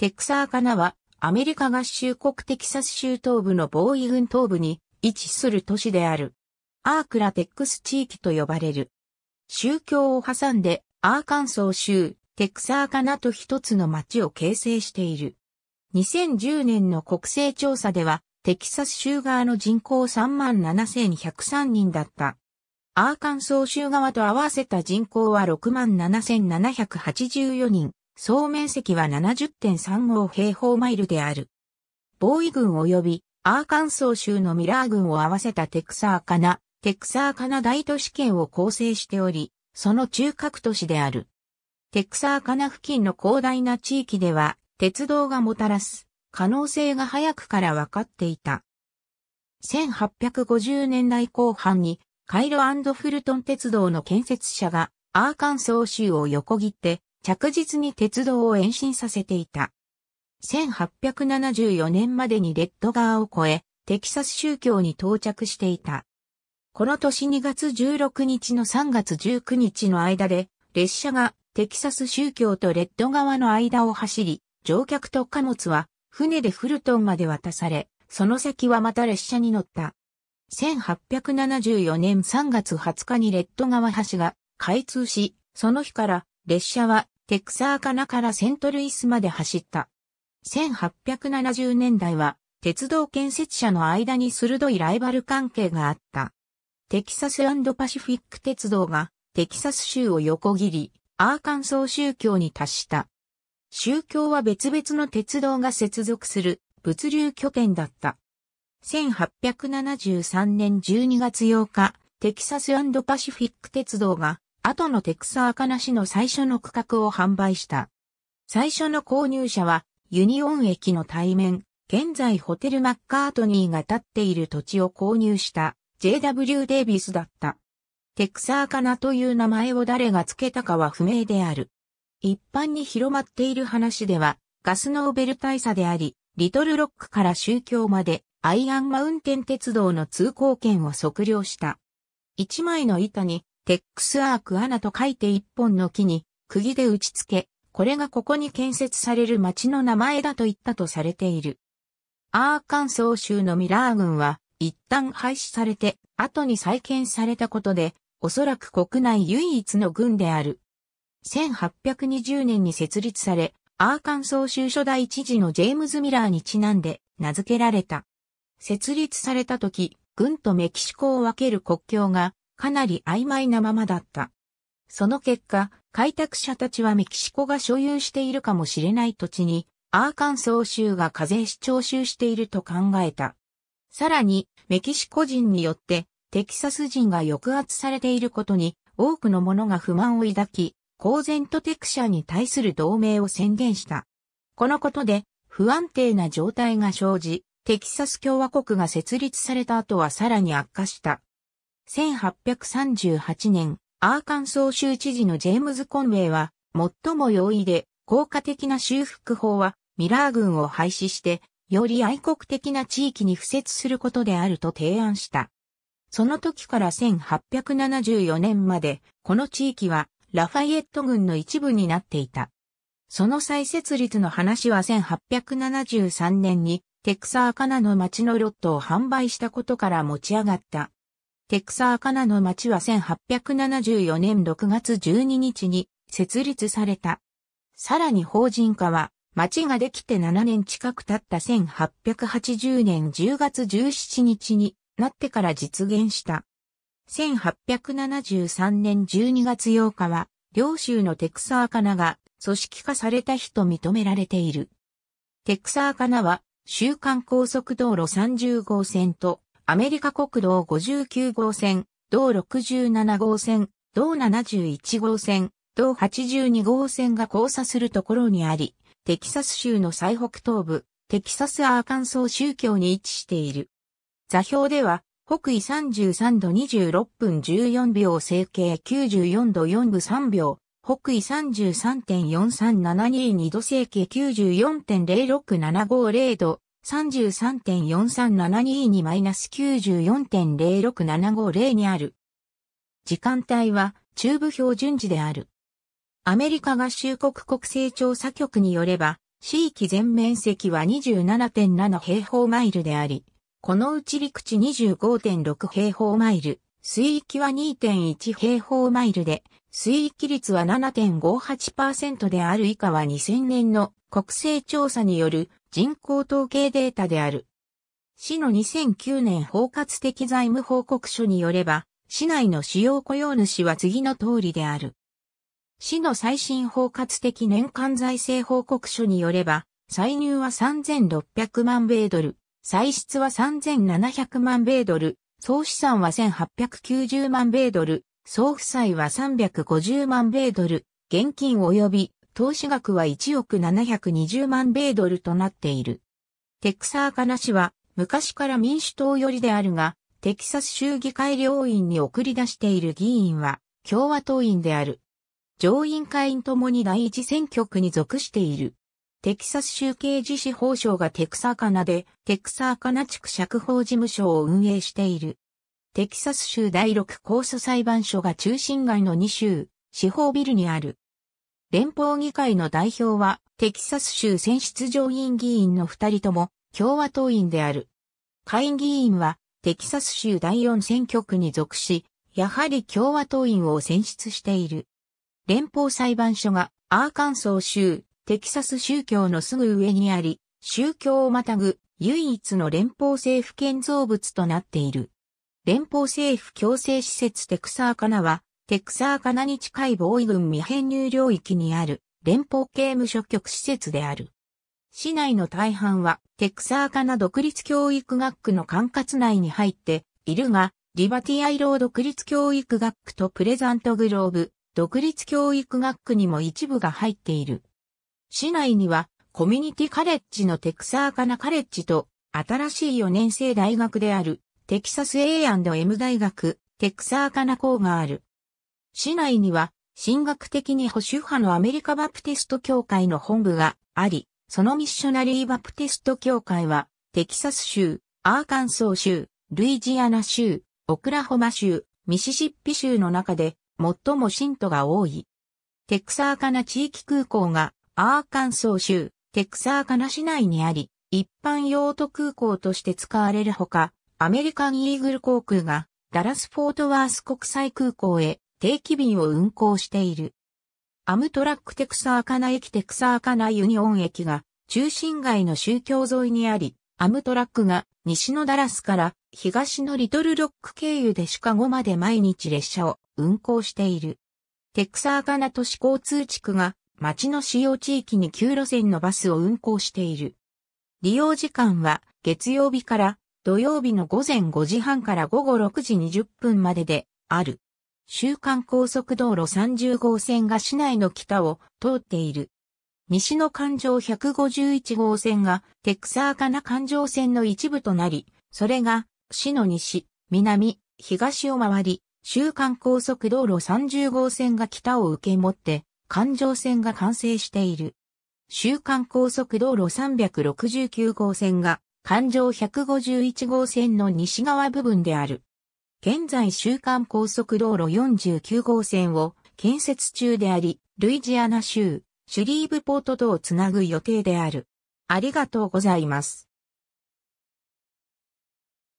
テクサーカナは、アメリカ合衆国テキサス州東部のボーイ郡東部に位置する都市である。アークラテックス地域と呼ばれる。宗教を挟んで、アーカンソー州、テクサーカナと一つの町を形成している。2010年の国勢調査では、テキサス州側の人口37,103人だった。アーカンソー州側と合わせた人口は67,784人。総面積は70.35平方マイルである。ボーイ軍及びアーカンソー州のミラー軍を合わせたテクサーカナ、テクサーカナ大都市圏を構成しており、その中核都市である。テクサーカナ付近の広大な地域では、鉄道がもたらす可能性が早くから分かっていた。1850年代後半にカイロフルトン鉄道の建設者がアーカンソー州を横切って着実に鉄道を延伸させていた。1874年までにレッド川を越え、テキサス宗教に到着していた。この年2月16日の3月19日の間で、列車がテキサス宗教とレッド川の間を走り、乗客と貨物は船でフルトンまで渡され、その先はまた列車に乗った。1874年3月20日にレッド川橋が開通し、その日から列車はテクサーカナからセントルイスまで走った。1870年代は、鉄道建設者の間に鋭いライバル関係があった。テキサスパシフィック鉄道がテキサス州を横切り、アーカンソー宗教に達した。宗教は別々の鉄道が接続する物流拠点だった。1873年12月8日、テキサスパシフィック鉄道が後のテクサカナしの最初の区画を販売した。最初の購入者は、ユニオン駅の対面、現在ホテルマッカートニーが建っている土地を購入した JW デイビスだった。テクサーカナという名前を誰が付けたかは不明である。一般に広まっている話では、ガスノーベル大佐であり、リトルロックから宗教まで、アイアンマウンテン鉄道の通行券を測量した。一枚の板にテックスアーク穴と書いて一本の木に、釘で打ち付け、これがここに建設される町の名前だと言ったとされている。アーカンソー州のミラー軍は、一旦廃止されて、後に再建されたことで、おそらく国内唯一の軍である。1820年に設立され、アーカンソー州初代知事のジェームズ・ミラーにちなんで名付けられた。設立された時、軍とメキシコを分ける国境がかなり曖昧なままだった。その結果、開拓者たちはメキシコが所有しているかもしれない土地に、アーカンソー州が課税し徴収していると考えた。さらに、メキシコ人によって、テキサス人が抑圧されていることに、多くの者が不満を抱き、公然とテクシャに対する同盟を宣言した。このことで、不安定な状態が生じ、テキサス共和国が設立された後はさらに悪化した。1838年、アーカンソー州知事のジェームズ・コンウェイは、最も容易で効果的な修復法は、ミラー軍を廃止して、より愛国的な地域に付設することであると提案した。その時から1874年まで、この地域は、ラファイエット軍の一部になっていた。その再設立の話は1873年に、テクサーカナの町のロットを販売したことから持ち上がった。テクサーカナの町は1874年6月12日に設立された。さらに法人化は、町ができて7年近く経った1880年10月17日になってから実現した。1873年12月8日は、両州のテクサーカナが組織化された日と認められている。テクサーカナは、週間高速道路30号線とアメリカ国道59号線、道67号線、道71号線、道82号線が交差するところにあり、テキサス州の最北東部、テキサスアーカンソー州境に位置している。座標では、北緯33度26分14秒整形94度4分3秒、北緯33.43722度整形94.06750度、33.4372 2 94.06750にある。時間帯は中部標準時である。アメリカ合衆国国勢調査局によれば、地域全面積は27.7平方マイルであり、このうち陸地25.6平方マイル、水域は2.1平方マイルで、水域率は7.58%である以下は2000年の国勢調査による人口統計データである。市の2009年包括的財務報告書によれば、市内の主要雇用主は次の通りである。市の最新包括的年間財政報告書によれば、歳入は3600万米ドル、歳出は3700万米ドル、総資産は1890万米ドル、総負債は350万米ドル、現金及び投資額は1億720万米ドルとなっている。テクサーカナ氏は昔から民主党寄りであるが、テキサス州議会両院に送り出している議員は共和党員である。上院下院ともに第一選挙区に属している。テキサス州刑事司法省がテクサーカナで、テクサーカナ地区釈放事務所を運営している。テキサス州第6控訴裁判所が中心街の2州、司法ビルにある。連邦議会の代表は、テキサス州選出上院議員の2人とも、共和党員である。下院議員は、テキサス州第4選挙区に属し、やはり共和党員を選出している。連邦裁判所が、アーカンソー州、テキサス宗教のすぐ上にあり、宗教をまたぐ唯一の連邦政府建造物となっている。連邦政府強制施設テクサーカナは、テクサーカナに近いボーイ未編入領域にある連邦刑務所局施設である。市内の大半はテクサーカナ独立教育学区の管轄内に入っているが、リバティアイロー独立教育学区とプレザントグローブ独立教育学区にも一部が入っている。市内にはコミュニティカレッジのテクサーカナカレッジと新しい4年生大学であるテキサス A&M 大学テクサーカナ校がある。市内には神学的に保守派のアメリカバプテスト教会の本部があり、そのミッショナリーバプテスト教会はテキサス州、アーカンソー州、ルイジアナ州、オクラホマ州、ミシシッピ州の中で最も信徒が多い。テクサーカナ地域空港がアーカンソー州、テクサーカナ市内にあり、一般用途空港として使われるほか、アメリカンイーグル航空がダラス・フォートワース国際空港へ定期便を運航している。アムトラックテクサーカナ駅テクサーカナユニオン駅が中心街の宗教沿いにあり、アムトラックが西のダラスから東のリトルロック経由でシカゴまで毎日列車を運行している。テクサーカナ都市交通地区が町の使用地域に9路線のバスを運行している。利用時間は月曜日から土曜日の午前5時半から午後6時20分までである。週間高速道路30号線が市内の北を通っている。西の環状151号線がテクサーカナ環状線の一部となり、それが市の西、南、東を回り、週間高速道路30号線が北を受け持って環状線が完成している。週間高速道路369号線が環状151号線の西側部分である。現在週間高速道路49号線を建設中であり、ルイジアナ州、シュリーブポートとをつなぐ予定である。ありがとうございます。